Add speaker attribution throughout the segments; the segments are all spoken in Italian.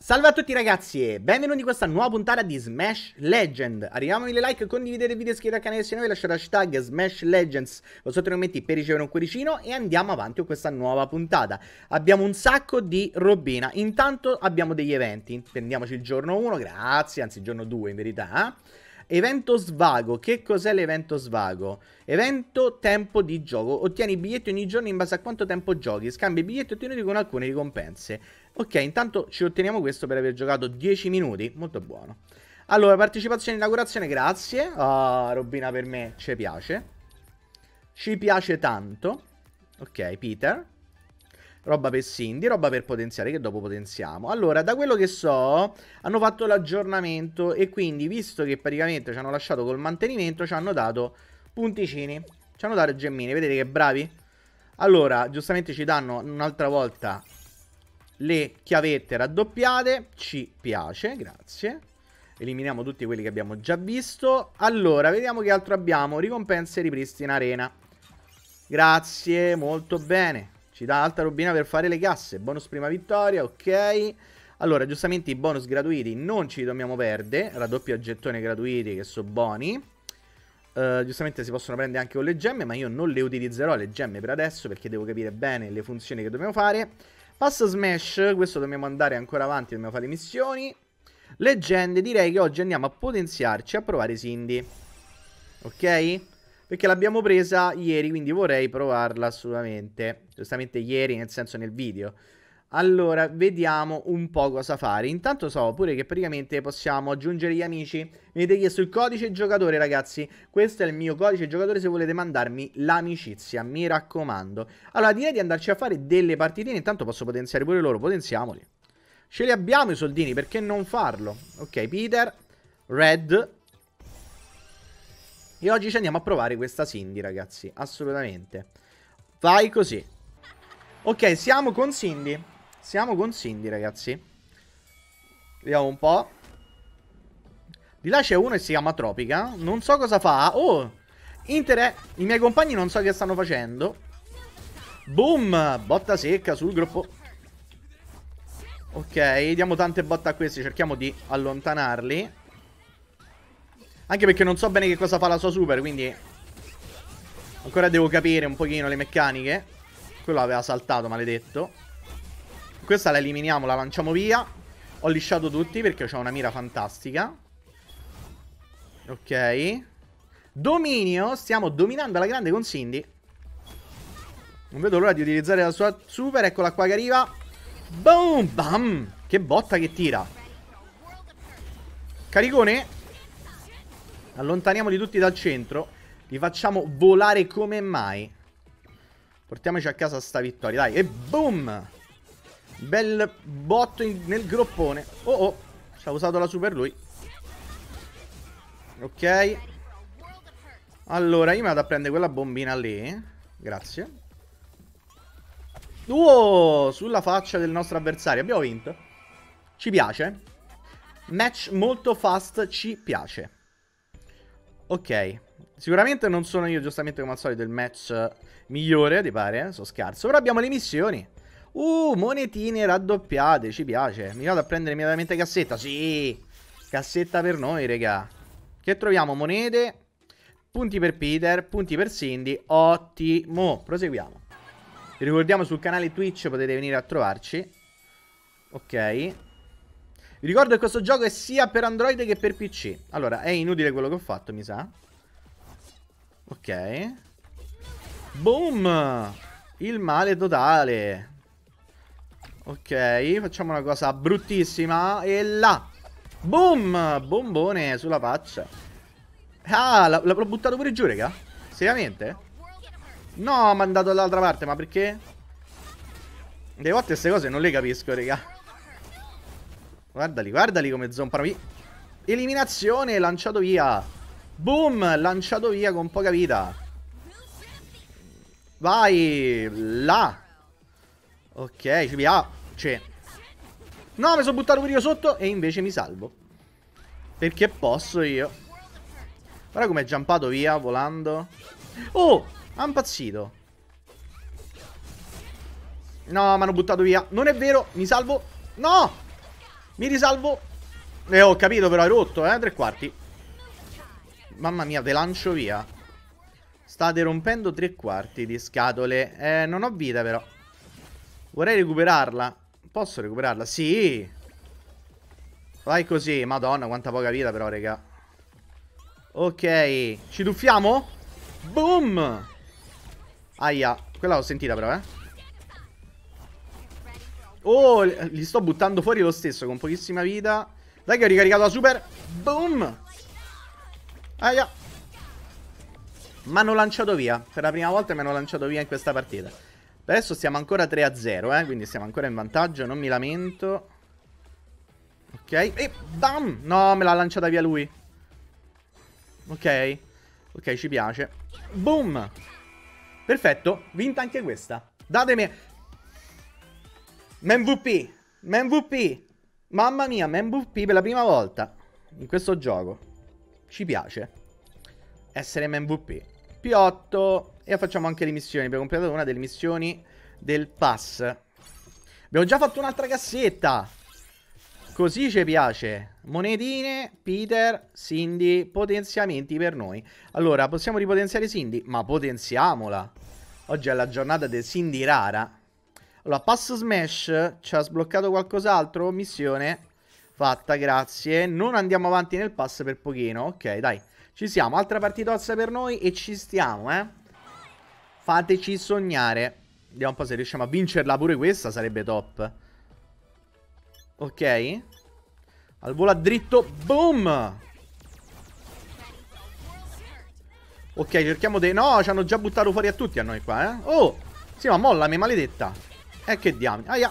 Speaker 1: Salve a tutti ragazzi e benvenuti in questa nuova puntata di Smash Legend Arriviamo a mille like, condividete il video, iscrivetevi al canale se non vi lasciate hashtag Smash Legends Lo sotto i commenti per ricevere un cuoricino e andiamo avanti con questa nuova puntata Abbiamo un sacco di robina, intanto abbiamo degli eventi Prendiamoci il giorno 1, grazie, anzi il giorno 2 in verità eh? Evento svago. Che cos'è l'evento svago? Evento tempo di gioco. Ottieni i biglietti ogni giorno in base a quanto tempo giochi. scambi i biglietti ottenuti con alcune ricompense. Ok, intanto ci otteniamo questo per aver giocato 10 minuti. Molto buono. Allora, partecipazione in inaugurazione, grazie. Ah, oh, Robina per me ci piace. Ci piace tanto. Ok, Peter roba per Cindy, roba per potenziare che dopo potenziamo. Allora, da quello che so, hanno fatto l'aggiornamento e quindi, visto che praticamente ci hanno lasciato col mantenimento, ci hanno dato punticini, ci hanno dato gemmine, vedete che bravi? Allora, giustamente ci danno un'altra volta le chiavette raddoppiate, ci piace, grazie. Eliminiamo tutti quelli che abbiamo già visto. Allora, vediamo che altro abbiamo. Ricompense ripristina arena. Grazie, molto bene. Ci dà alta rubina per fare le casse. Bonus prima vittoria, ok. Allora, giustamente i bonus gratuiti non ci dobbiamo perdere. Raddoppio a gettoni gratuiti che sono buoni. Uh, giustamente si possono prendere anche con le gemme, ma io non le utilizzerò le gemme per adesso perché devo capire bene le funzioni che dobbiamo fare. Passa Smash, questo dobbiamo andare ancora avanti, dobbiamo fare le missioni. Leggende, direi che oggi andiamo a potenziarci a provare Cindy. Ok? perché l'abbiamo presa ieri, quindi vorrei provarla assolutamente, giustamente ieri nel senso nel video. Allora, vediamo un po' cosa fare. Intanto so pure che praticamente possiamo aggiungere gli amici. Mi avete chiesto il codice giocatore, ragazzi. Questo è il mio codice giocatore se volete mandarmi l'amicizia, mi raccomando. Allora, direi di andarci a fare delle partitine. Intanto posso potenziare pure loro, potenziamoli. Ce li abbiamo i soldini, perché non farlo? Ok, Peter, Red, e oggi ci andiamo a provare questa Cindy, ragazzi. Assolutamente. Vai così. Ok, siamo con Cindy. Siamo con Cindy, ragazzi. Vediamo un po'. Di là c'è uno che si chiama Tropica. Non so cosa fa. Oh! Inter, i miei compagni non so che stanno facendo. Boom! Botta secca sul gruppo. Ok, diamo tante botte a questi. Cerchiamo di allontanarli. Anche perché non so bene che cosa fa la sua super, quindi... Ancora devo capire un pochino le meccaniche. Quello aveva saltato, maledetto. Questa la eliminiamo, la lanciamo via. Ho lisciato tutti perché ho una mira fantastica. Ok. Dominio. Stiamo dominando alla grande con Cindy. Non vedo l'ora di utilizzare la sua super. Eccola qua che arriva. Boom, bam. Che botta che tira. Caricone. Allontaniamoli tutti dal centro. Li facciamo volare come mai. Portiamoci a casa sta vittoria, dai. E boom! Bel botto in, nel groppone. Oh oh, ci ha usato la super lui. Ok. Allora, io mi vado a prendere quella bombina lì. Grazie. Oh, sulla faccia del nostro avversario. Abbiamo vinto. Ci piace. Match molto fast, ci piace. Ok. Sicuramente non sono io, giustamente come al solito, il match migliore, ti pare? Eh? So scarso. Ora abbiamo le missioni. Uh, monetine raddoppiate, ci piace. Mi vado a prendere immediatamente cassetta. Sì, cassetta per noi, raga. Che troviamo? Monete, punti per Peter, punti per Cindy. Ottimo, proseguiamo. Vi ricordiamo sul canale Twitch potete venire a trovarci. Ok. Vi ricordo che questo gioco è sia per Android che per PC. Allora, è inutile quello che ho fatto, mi sa. Ok. Boom! Il male totale. Ok, facciamo una cosa bruttissima. E là! Boom! Bombone sulla faccia. Ah, l'ho buttato pure giù, raga? Seriamente? No, ha mandato dall'altra parte, ma perché? Le volte queste cose non le capisco, raga. Guardali, guardali come zompano via. Eliminazione, lanciato via. Boom, lanciato via con poca vita. Vai, là. Ok, ci via. C'è. No, mi sono buttato pure io sotto e invece mi salvo. Perché posso io. Guarda come è giampato via, volando. Oh, ha impazzito. No, mi hanno buttato via. Non è vero, mi salvo. No! Mi risalvo. E eh, ho capito, però hai rotto, eh? Tre quarti. Mamma mia, ve lancio via. State rompendo tre quarti di scatole. Eh, non ho vita, però. Vorrei recuperarla. Posso recuperarla? Sì. Vai così. Madonna, quanta poca vita, però, raga. Ok. Ci tuffiamo? Boom. Aia. Quella l'ho sentita, però, eh. Oh, li sto buttando fuori lo stesso con pochissima vita. Dai che ho ricaricato la super. Boom. Aia. Mi hanno lanciato via. Per la prima volta mi hanno lanciato via in questa partita. Adesso siamo ancora 3-0, eh. Quindi siamo ancora in vantaggio. Non mi lamento. Ok. E bam. No, me l'ha lanciata via lui. Ok. Ok, ci piace. Boom. Perfetto. Vinta anche questa. Datemi... MVP, MVP, mamma mia, MVP per la prima volta in questo gioco. Ci piace essere MVP. P8 e facciamo anche le missioni, Abbiamo completato una delle missioni del pass. Abbiamo già fatto un'altra cassetta. Così ci piace. Monetine, Peter, Cindy, potenziamenti per noi. Allora, possiamo ripotenziare Cindy? Ma potenziamola. Oggi è la giornata del Cindy rara. Allora, pass smash, ci ha sbloccato qualcos'altro, missione fatta, grazie. Non andiamo avanti nel pass per pochino, ok, dai. Ci siamo, altra partitozza per noi e ci stiamo, eh. Fateci sognare. Vediamo un po' se riusciamo a vincerla pure questa, sarebbe top. Ok. Al volo a dritto, boom! Ok, cerchiamo di... No, ci hanno già buttato fuori a tutti a noi qua, eh. Oh! Sì, ma mollami, maledetta. E eh, che diamine. Aia.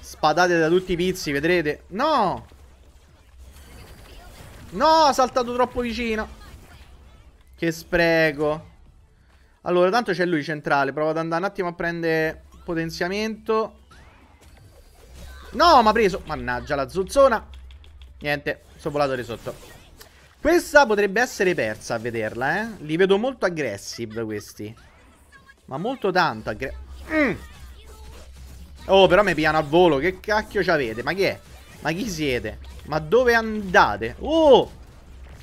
Speaker 1: Spadate da tutti i pizzi, vedrete. No! No, Ha saltato troppo vicino. Che spreco. Allora, tanto c'è lui centrale. Provo ad andare un attimo a prendere potenziamento. No, ma preso. Mannaggia, la zuzzona. Niente, sono volato di sotto. Questa potrebbe essere persa a vederla, eh. Li vedo molto aggressive questi. Ma molto tanta. Mm. Oh, però mi piano a volo. Che cacchio c'avete? Ma chi è? Ma chi siete? Ma dove andate? Oh!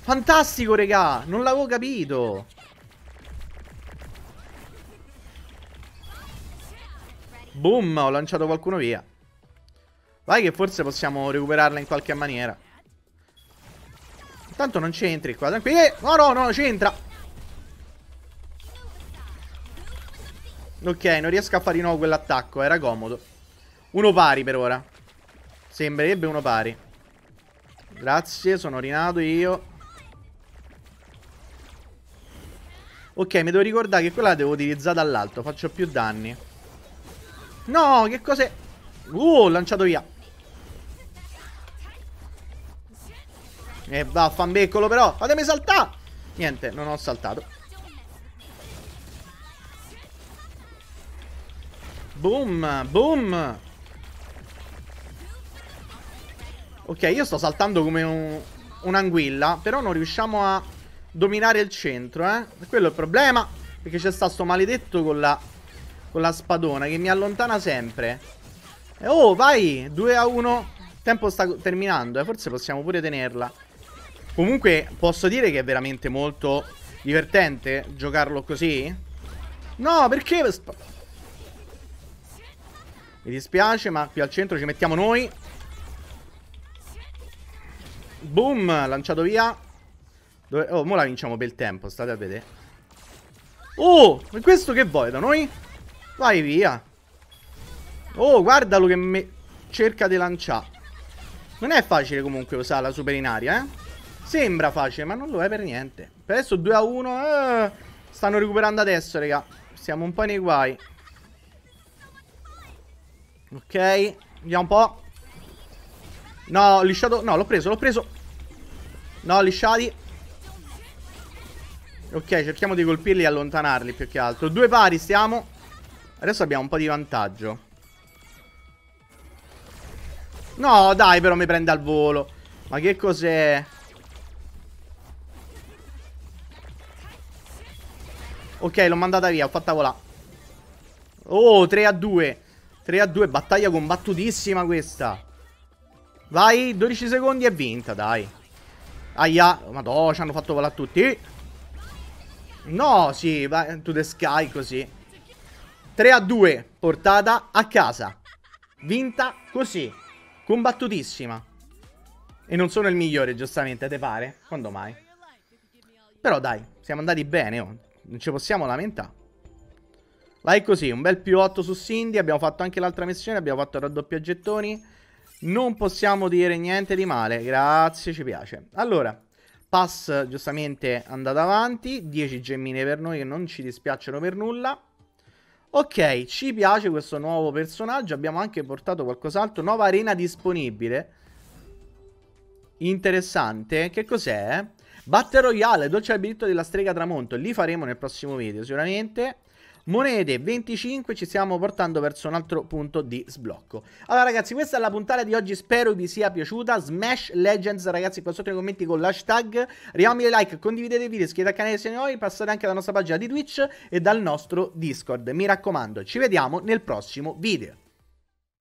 Speaker 1: Fantastico, regà! Non l'avevo capito! Boom! Ho lanciato qualcuno via. Vai che forse possiamo recuperarla in qualche maniera. Tanto non c'entri qua. Tranquillo. Eh, no, no, no, c'entra. Ok, non riesco a fare di nuovo quell'attacco, era comodo. Uno pari per ora. Sembrerebbe uno pari. Grazie, sono rinato io. Ok, mi devo ricordare che quella la devo utilizzare dall'alto, faccio più danni. No, che cos'è? Uh, ho lanciato via. E eh, vaffanbeccolo però, fatemi saltare! Niente, non ho saltato. Boom, boom. Ok, io sto saltando come un'anguilla, un però non riusciamo a dominare il centro, eh. Quello è il problema, perché c'è stato sto maledetto con la, con la spadona che mi allontana sempre. Oh, vai, 2 a 1. Il tempo sta terminando, eh. forse possiamo pure tenerla. Comunque posso dire che è veramente molto divertente giocarlo così. No, perché... Mi dispiace, ma qui al centro ci mettiamo noi. Boom, lanciato via. Dove... Oh, mo la vinciamo per tempo, state a vedere. Oh, e questo che vuoi da noi? Vai via. Oh, guardalo che me... cerca di lanciare. Non è facile comunque usare la super in aria, eh? Sembra facile, ma non lo è per niente. Per adesso 2 a 1. Eh, stanno recuperando adesso, raga. Siamo un po' nei guai. Ok, andiamo un po'. No, lisciato. No, l'ho preso, l'ho preso. No, lisciati. Ok, cerchiamo di colpirli e allontanarli più che altro. Due pari stiamo. Adesso abbiamo un po' di vantaggio. No, dai, però mi prende al volo. Ma che cos'è? Ok, l'ho mandata via, ho fatta volare. Oh, 3 a 2. 3 a 2, battaglia combattutissima questa. Vai, 12 secondi e vinta, dai. Aia, madò, ci hanno fatto volare tutti. No, sì, vai, to the sky così. 3 a 2, portata a casa. Vinta così, combattutissima. E non sono il migliore, giustamente, te pare? Quando mai? Però dai, siamo andati bene, oh. non ci possiamo lamentare. Like così, un bel più 8 su Cindy, abbiamo fatto anche l'altra missione, abbiamo fatto il raddoppio gettoni. Non possiamo dire niente di male, grazie, ci piace. Allora, pass giustamente andato avanti, 10 gemmine per noi che non ci dispiacciono per nulla. Ok, ci piace questo nuovo personaggio, abbiamo anche portato qualcos'altro, nuova arena disponibile. Interessante, che cos'è? Battle Royale, dolce al biglietto della strega tramonto, li faremo nel prossimo video sicuramente monete 25 ci stiamo portando verso un altro punto di sblocco allora ragazzi questa è la puntata di oggi spero vi sia piaciuta smash legends ragazzi qua sotto nei commenti con l'hashtag riammi le like condividete i video iscrivetevi al canale se noi passate anche alla nostra pagina di twitch e dal nostro discord mi raccomando ci vediamo nel prossimo video